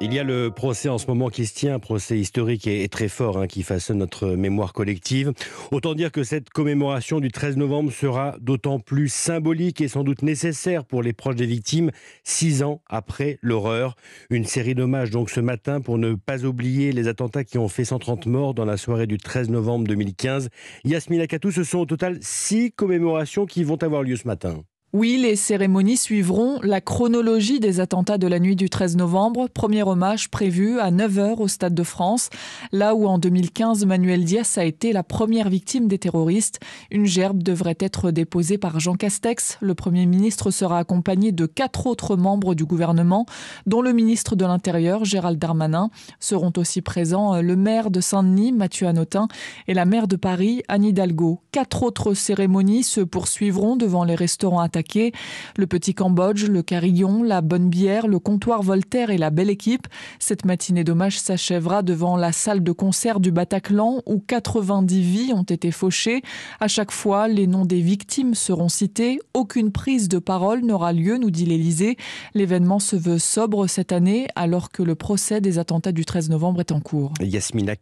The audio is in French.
Il y a le procès en ce moment qui se tient, un procès historique et, très fort hein, qui façonne notre mémoire collective. Autant dire que cette commémoration du 13 novembre sera d'autant plus symbolique et sans doute nécessaire pour les proches des victimes six ans après l'horreur. Une série d'hommages donc ce matin pour ne pas oublier les attentats qui ont fait 130 morts dans la soirée du 13 novembre 2015. Yasmina Katou, ce sont au total six commémorations qui vont avoir lieu ce matin. Oui, les cérémonies suivront la chronologie des attentats de la nuit du 13 novembre, premier hommage prévu à 9h au Stade de France, là où en 2015 Manuel Diaz a été la première victime des terroristes. Une gerbe devrait être déposée par Jean Castex. Le Premier ministre sera accompagné de quatre autres membres du gouvernement, dont le ministre de l'Intérieur Gérald Darmanin. Seront aussi présents euh, le maire de Saint-Denis, Mathieu Anotin, et la maire de Paris, Anne Hidalgo. Quatre autres cérémonies se poursuivront devant les restaurants le Petit Cambodge, le Carillon, la Bonne Bière, le Comptoir Voltaire et la Belle Équipe. Cette matinée d'hommage s'achèvera devant la salle de concert du Bataclan où 90 vies ont été fauchées. À chaque fois, les noms des victimes seront cités. Aucune prise de parole n'aura lieu, nous dit l'Élysée. L'événement se veut sobre cette année alors que le procès des attentats du 13 novembre est en cours. Yasmina